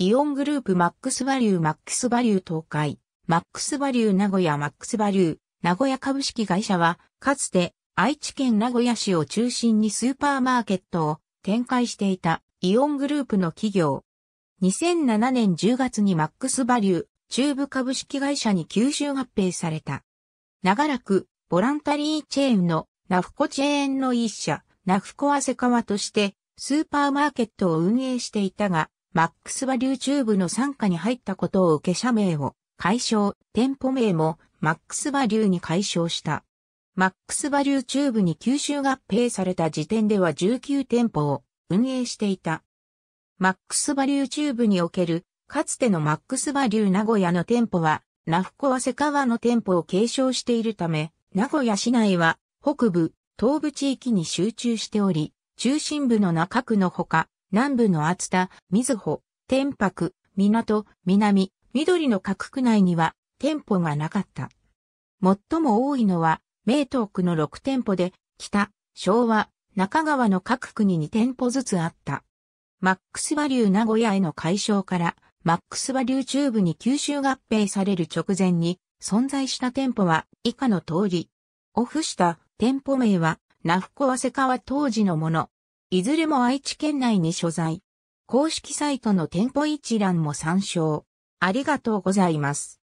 イオングループマックスバリューマックスバリュー東海、マックスバリュー名古屋マックスバリュー、名古屋株式会社は、かつて愛知県名古屋市を中心にスーパーマーケットを展開していたイオングループの企業。2007年10月にマックスバリュー、中部株式会社に吸収合併された。長らく、ボランタリーチェーンのナフコチェーンの一社、ナフコアセカワとして、スーパーマーケットを運営していたが、マックスバリューチューブの傘下に入ったことを受け社名を解消、店舗名もマックスバリューに解消した。マックスバリューチューブに吸収合併された時点では19店舗を運営していた。マックスバリューチューブにおけるかつてのマックスバリュー名古屋の店舗は、ナフコワセカワの店舗を継承しているため、名古屋市内は北部、東部地域に集中しており、中心部の中区のほか、南部の厚田、水穂、天白、港、南、緑の各区内には店舗がなかった。最も多いのは、名東区の6店舗で、北、昭和、中川の各区に2店舗ずつあった。マックスバリュー名古屋への解消から、マックスバリュー中部に吸収合併される直前に存在した店舗は以下の通り。オフした店舗名は、ナフコワセカ当時のもの。いずれも愛知県内に所在。公式サイトの店舗一覧も参照。ありがとうございます。